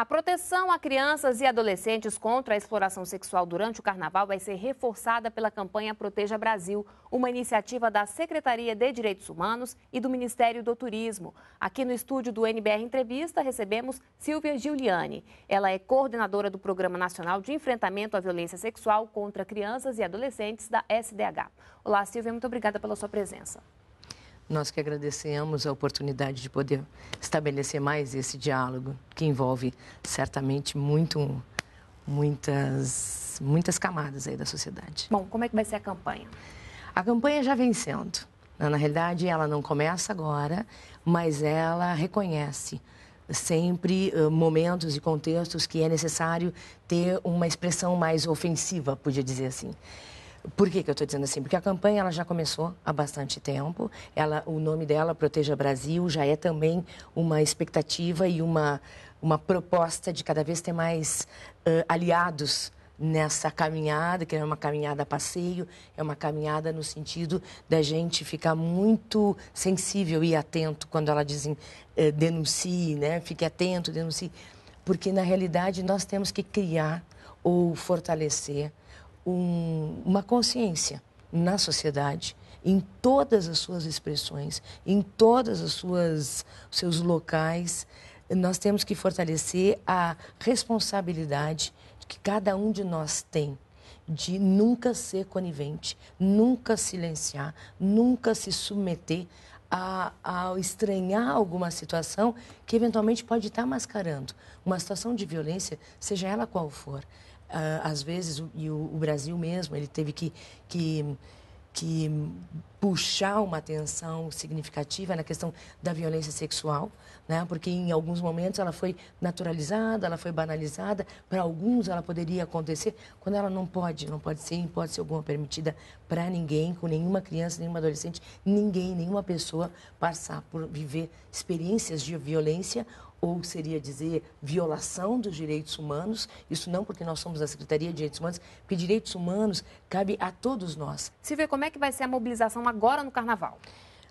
A proteção a crianças e adolescentes contra a exploração sexual durante o carnaval vai ser reforçada pela campanha Proteja Brasil, uma iniciativa da Secretaria de Direitos Humanos e do Ministério do Turismo. Aqui no estúdio do NBR Entrevista recebemos Silvia Giuliani. Ela é coordenadora do Programa Nacional de Enfrentamento à Violência Sexual contra Crianças e Adolescentes da SDH. Olá, Silvia, muito obrigada pela sua presença. Nós que agradecemos a oportunidade de poder estabelecer mais esse diálogo, que envolve certamente muito, muitas, muitas camadas aí da sociedade. Bom, como é que vai ser a campanha? A campanha já vem sendo. Né? Na realidade, ela não começa agora, mas ela reconhece sempre uh, momentos e contextos que é necessário ter uma expressão mais ofensiva, podia dizer assim. Por que, que eu estou dizendo assim? Porque a campanha ela já começou há bastante tempo. Ela, o nome dela, Proteja Brasil, já é também uma expectativa e uma, uma proposta de cada vez ter mais uh, aliados nessa caminhada, que é uma caminhada a passeio, é uma caminhada no sentido da gente ficar muito sensível e atento quando ela diz denuncie, né? Fique atento, denuncie. Porque, na realidade, nós temos que criar ou fortalecer um, uma consciência na sociedade, em todas as suas expressões, em todas as suas seus locais. Nós temos que fortalecer a responsabilidade que cada um de nós tem de nunca ser conivente, nunca silenciar, nunca se submeter ao a, estranhar alguma situação que eventualmente pode estar mascarando uma situação de violência, seja ela qual for. Ah, às vezes, e o, Brasil mesmo, ele teve que, que, que puxar uma atenção significativa na questão da violência sexual, né? porque em alguns momentos ela foi naturalizada, ela foi banalizada, para alguns ela poderia acontecer, quando ela não pode, não pode ser, pode ser alguma permitida para ninguém, com nenhuma criança, nenhuma adolescente, ninguém, nenhuma pessoa passar por viver experiências de violência ou seria dizer violação dos direitos humanos, isso não porque nós somos da Secretaria de Direitos Humanos, porque direitos humanos cabe a todos nós. Silvia, como é que vai ser a mobilização agora no Carnaval?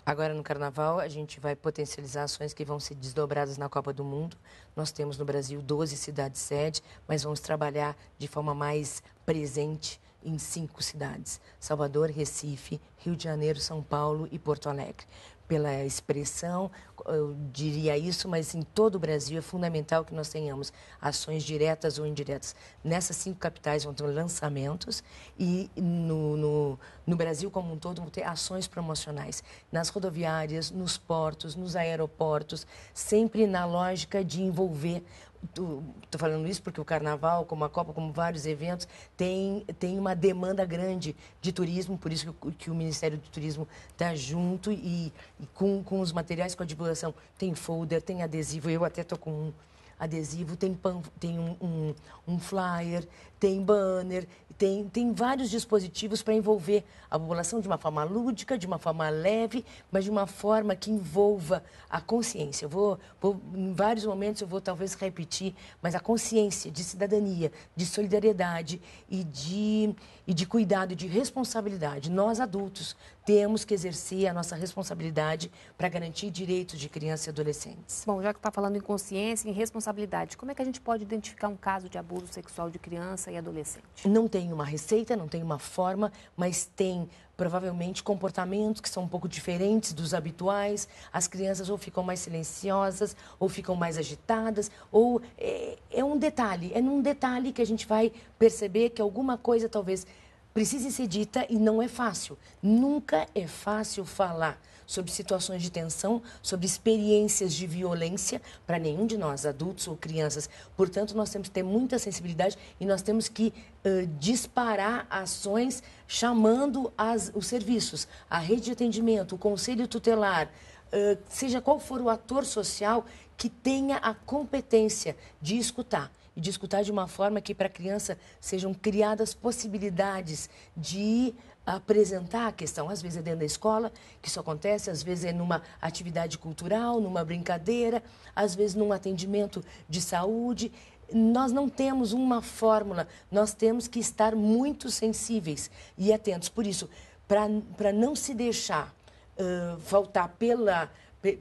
Agora no Carnaval, a gente vai potencializar ações que vão ser desdobradas na Copa do Mundo. Nós temos no Brasil 12 cidades-sede, mas vamos trabalhar de forma mais presente em cinco cidades: Salvador, Recife, Rio de Janeiro, São Paulo e Porto Alegre pela expressão, eu diria isso, mas em todo o Brasil é fundamental que nós tenhamos ações diretas ou indiretas. Nessas cinco capitais vão ter lançamentos e no, no, no Brasil como um todo vão ter ações promocionais nas rodoviárias, nos portos, nos aeroportos, sempre na lógica de envolver Estou falando isso porque o carnaval, como a Copa, como vários eventos, tem, tem uma demanda grande de turismo, por isso que, que o Ministério do Turismo está junto e, e, com, com os materiais, com a divulgação. Tem folder, tem adesivo, eu até estou com um adesivo, tem, pan, tem um, um, um flyer, tem banner, tem, tem vários dispositivos para envolver a população de uma forma lúdica, de uma forma leve, mas de uma forma que envolva a consciência. Eu vou, vou em vários momentos eu vou talvez repetir, mas a consciência de cidadania, de solidariedade e de, e de cuidado, de responsabilidade. Nós adultos temos que exercer a nossa responsabilidade para garantir direitos de crianças e adolescentes. Bom, já que está falando em consciência e em responsabilidade, como é que a gente pode identificar um caso de abuso sexual de criança e adolescente? Não tem uma receita, não tem uma forma, mas tem provavelmente comportamentos que são um pouco diferentes dos habituais. As crianças ou ficam mais silenciosas, ou ficam mais agitadas, ou é, é um detalhe, é num detalhe que a gente vai perceber que alguma coisa talvez precisa ser dita e não é fácil. Nunca é fácil falar sobre situações de tensão, sobre experiências de violência para nenhum de nós, adultos ou crianças. Portanto, nós temos que ter muita sensibilidade e nós temos que uh, disparar ações chamando as, os serviços, a rede de atendimento, o conselho tutelar, uh, seja qual for o ator social que tenha a competência de escutar e de escutar de uma forma que para a criança sejam criadas possibilidades de apresentar a questão. Às vezes é dentro da escola, que isso acontece, às vezes é numa atividade cultural, numa brincadeira, às vezes num atendimento de saúde. Nós não temos uma fórmula, nós temos que estar muito sensíveis e atentos. Por isso, para não se deixar uh, faltar pela,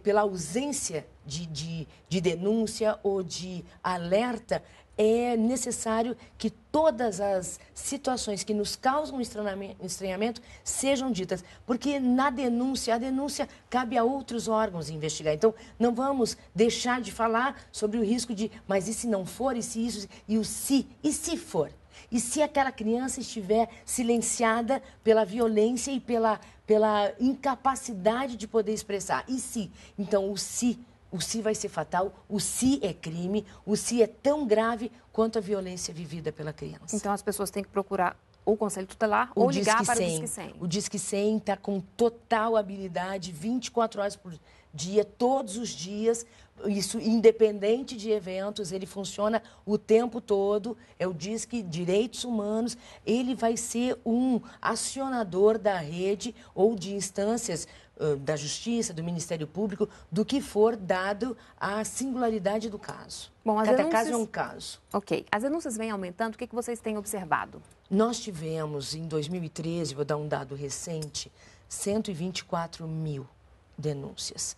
pela ausência de, de, de denúncia ou de alerta, é necessário que todas as situações que nos causam estranhamento sejam ditas, porque na denúncia, a denúncia cabe a outros órgãos investigar. Então, não vamos deixar de falar sobre o risco de, mas e se não for, e se isso, e o se, e se for? E se aquela criança estiver silenciada pela violência e pela, pela incapacidade de poder expressar? E se? Então, o se o se si vai ser fatal, o se si é crime, o se si é tão grave quanto a violência vivida pela criança. Então as pessoas têm que procurar ou o Conselho Tutelar o ou ligar para 100. o Disque 100. O Disque 100 está com total habilidade, 24 horas por dia, todos os dias, isso independente de eventos, ele funciona o tempo todo, é o Disque Direitos Humanos, ele vai ser um acionador da rede ou de instâncias ah, da Justiça, do Ministério Público, do que for dado à singularidade do caso. Bom, Cada denúncias... caso é um caso. Ok. As denúncias vêm aumentando. O que, que vocês têm observado? Nós tivemos, em 2013, vou dar um dado recente, 124 mil denúncias.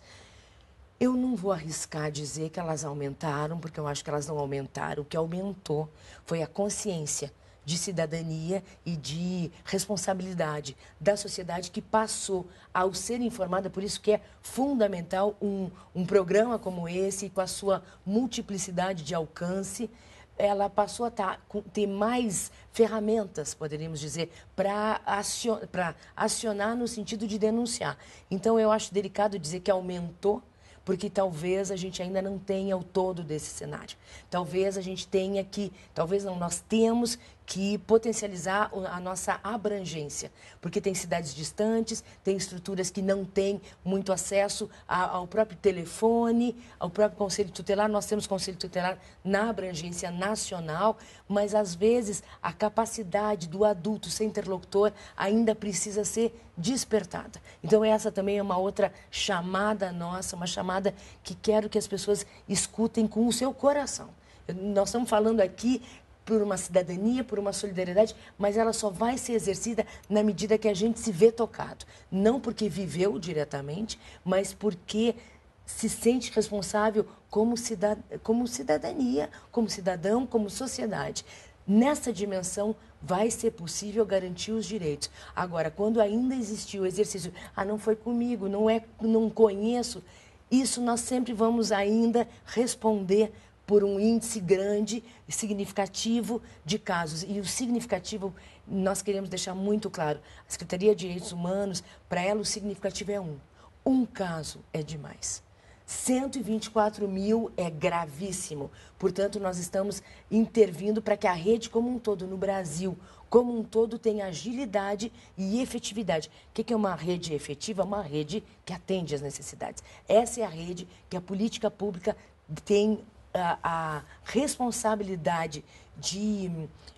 Eu não vou arriscar dizer que elas aumentaram, porque eu acho que elas não aumentaram. O que aumentou foi a consciência de cidadania e de responsabilidade da sociedade que passou ao ser informada. Por isso que é fundamental um, um programa como esse, com a sua multiplicidade de alcance, ela passou a tá, ter mais ferramentas, poderíamos dizer, para acionar, acionar no sentido de denunciar. Então, eu acho delicado dizer que aumentou porque talvez a gente ainda não tenha o todo desse cenário. Talvez a gente tenha que, talvez não, nós temos que potencializar a nossa abrangência, porque tem cidades distantes, tem estruturas que não têm muito acesso ao próprio telefone, ao próprio conselho tutelar. Nós temos conselho tutelar na abrangência nacional, mas às vezes a capacidade do adulto ser interlocutor ainda precisa ser despertada. Então essa também é uma outra chamada nossa, uma chamada que quero que as pessoas escutem com o seu coração. Nós estamos falando aqui por uma cidadania, por uma solidariedade, mas ela só vai ser exercida na medida que a gente se vê tocado. Não porque viveu diretamente, mas porque se sente responsável como, cidad como cidadania, como cidadão, como sociedade. Nessa dimensão, vai ser possível garantir os direitos. Agora, quando ainda existiu o exercício, ah, não foi comigo, não é, não conheço, isso nós sempre vamos ainda responder por um índice grande, e significativo de casos. E o significativo, nós queremos deixar muito claro, a Secretaria de Direitos Humanos, para ela o significativo é um. Um caso é demais. 124 mil é gravíssimo. Portanto, nós estamos intervindo para que a rede como um todo no Brasil, como um todo, tenha agilidade e efetividade. O que é uma rede efetiva? Uma rede que atende às necessidades. Essa é a rede que a política pública tem a, a responsabilidade de,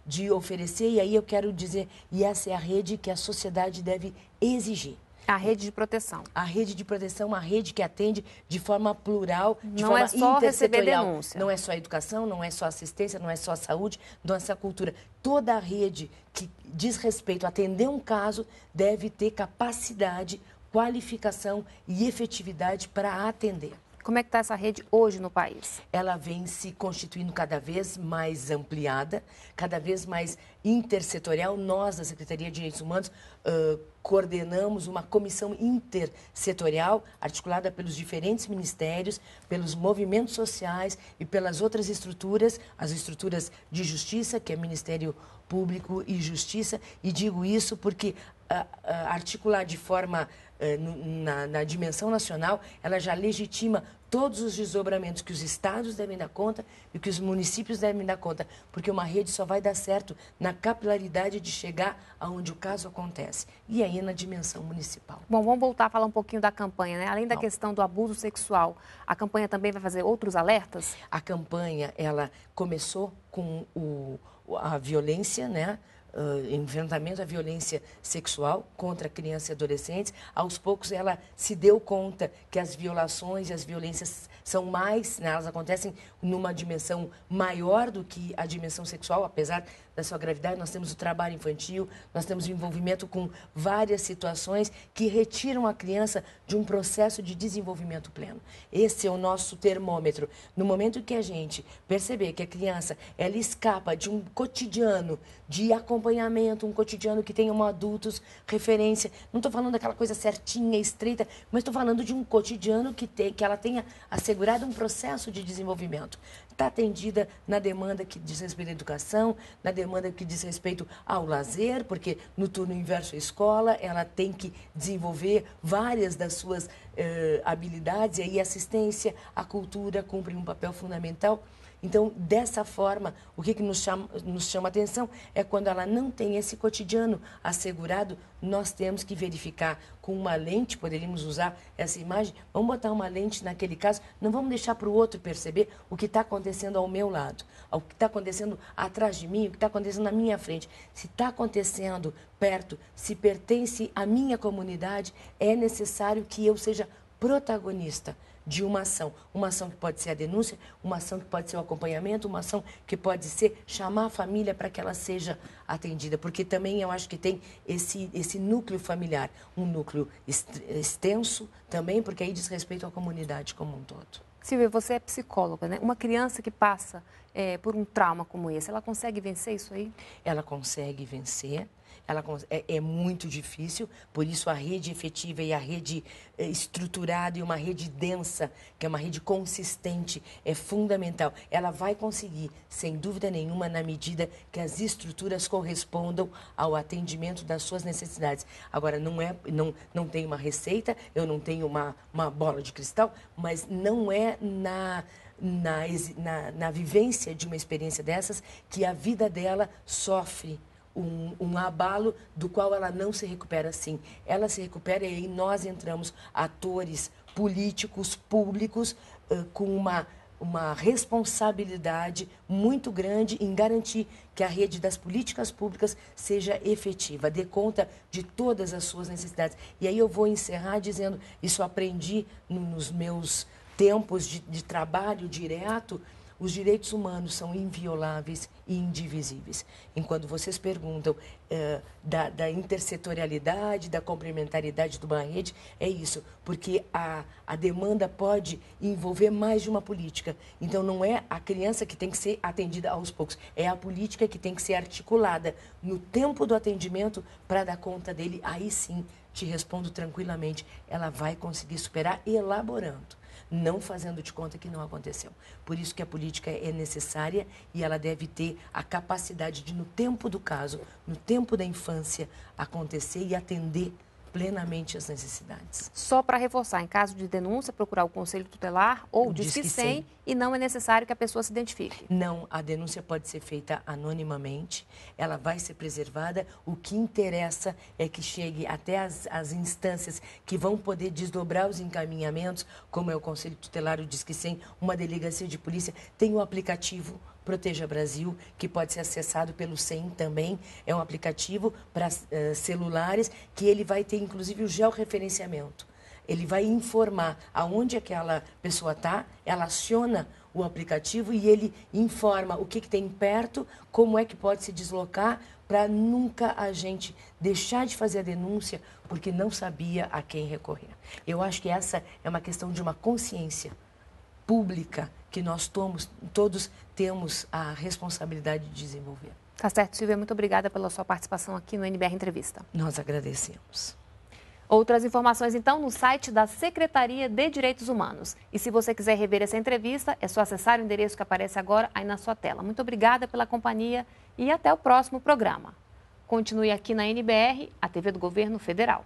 de oferecer, e aí eu quero dizer, e essa é a rede que a sociedade deve exigir. A rede de proteção. A rede de proteção, a rede que atende de forma plural, de não forma é só receber denúncia. Não é só educação, não é só assistência, não é só saúde, não é só cultura. Toda a rede que diz respeito a atender um caso deve ter capacidade, qualificação e efetividade para atender. Como é que está essa rede hoje no país? Ela vem se constituindo cada vez mais ampliada, cada vez mais intersetorial. Nós, da Secretaria de Direitos Humanos, uh, coordenamos uma comissão intersetorial articulada pelos diferentes ministérios, pelos movimentos sociais e pelas outras estruturas, as estruturas de justiça, que é Ministério Público e Justiça, e digo isso porque articular de forma eh, na, na, dimensão nacional, ela já legitima todos os desdobramentos que os estados devem dar conta e que os municípios devem dar conta, porque uma rede só vai dar certo na capilaridade de chegar aonde o caso acontece, e aí na dimensão municipal. Bom, vamos voltar a falar um pouquinho da campanha, né? Além da Não. questão do abuso sexual, a campanha também vai fazer outros alertas? A campanha, ela começou com o, a violência, né? uh, enfrentamento à violência sexual contra crianças e adolescentes, aos poucos ela se deu conta que as violações e as violências são mais, né, elas acontecem numa dimensão maior do que a dimensão sexual, apesar da sua gravidade, nós temos o trabalho infantil, nós temos o envolvimento com várias situações que retiram a criança de um processo de desenvolvimento pleno. Esse é o nosso termômetro. No momento que a gente perceber que a criança ela escapa de um cotidiano de acompanhamento, um cotidiano que tenha um adultos referência, não estou falando daquela coisa certinha, estreita, mas estou falando de um cotidiano que, tem que ela tenha assegurado um processo de desenvolvimento está atendida na demanda que diz respeito à educação, na demanda que diz respeito ao lazer, porque no turno inverso à escola ela tem que desenvolver várias das suas eh, habilidades e aí assistência à cultura cumpre um papel fundamental. Então, dessa forma, o que, que nos, chama, nos chama atenção é quando ela não tem esse cotidiano assegurado, nós temos que verificar com uma lente, poderíamos usar essa imagem, vamos botar uma lente naquele caso, não vamos deixar para o outro perceber o que está acontecendo ao meu lado, o que está acontecendo atrás de mim, o que está acontecendo na minha frente. Se está acontecendo perto, se pertence à minha comunidade, é necessário que eu seja protagonista de uma ação. Uma ação que pode ser a denúncia, uma ação que pode ser o acompanhamento, uma ação que pode ser chamar a família para que ela seja atendida. Porque também eu acho que tem esse, esse núcleo familiar, um núcleo extenso também, porque aí diz respeito à comunidade como um todo. Silvia, você é psicóloga, né? Uma criança que passa é, por um trauma como esse, ela consegue vencer isso aí? Ela consegue vencer ela é, é, muito difícil, por isso a rede efetiva e a rede eh, estruturada e uma rede densa, que é uma rede consistente, é fundamental. Ela vai conseguir, sem dúvida nenhuma, na medida que as estruturas correspondam ao atendimento das suas necessidades. Agora, não, é, não, não tem uma receita, eu não tenho uma, uma bola de cristal, mas não é na. Na, na, na vivência de uma experiência dessas, que a vida dela sofre um, um abalo do qual ela não se recupera assim. Ela se recupera e aí nós entramos, atores, políticos, públicos, uh, com uma uma responsabilidade muito grande em garantir que a rede das políticas públicas seja efetiva, dê conta de todas as suas necessidades. E aí eu vou encerrar dizendo: isso aprendi nos meus tempos de, de trabalho direto. Os direitos humanos são invioláveis, e indivisíveis. Enquanto vocês perguntam eh, da, da, intersetorialidade, da complementaridade de uma rede, é isso, porque a, a demanda pode envolver mais de uma política. Então, não é a criança que tem que ser atendida aos poucos, é a política que tem que ser articulada no tempo do atendimento para dar conta dele. Aí sim, te respondo tranquilamente, ela vai conseguir superar elaborando não fazendo de conta que não aconteceu. Por isso que a política é necessária e ela deve ter a capacidade de, no tempo do caso, no tempo da infância, acontecer e atender plenamente as necessidades. Só para reforçar, em caso de denúncia, procurar o conselho tutelar ou o disque 100 sem e não é necessário que a pessoa se identifique. Não, a denúncia pode ser feita anonimamente, ela vai ser preservada. O que interessa é que chegue até as, as instâncias que vão poder desdobrar os encaminhamentos, como é o conselho tutelar, o disque 100, sem, uma delegacia de polícia, tem o um aplicativo Proteja Brasil, que pode ser acessado pelo SEM também. É um aplicativo para uh, celulares que ele vai ter, inclusive, o georreferenciamento. Ele vai informar aonde aquela pessoa está, ela aciona o aplicativo e ele informa o que, que tem perto, como é que pode se deslocar para nunca a gente deixar de fazer a denúncia porque não sabia a quem recorrer. Eu acho que essa é uma questão de uma consciência pública que nós tomos, todos temos a responsabilidade de desenvolver. Tá certo, Silvia. Muito obrigada pela sua participação aqui no NBR Entrevista. Nós agradecemos. Outras informações, então, no site da Secretaria de Direitos Humanos. E se você quiser rever essa entrevista, é só acessar o endereço que aparece agora aí na sua tela. Muito obrigada pela companhia e até o próximo programa. Continue aqui na NBR, a TV do Governo Federal.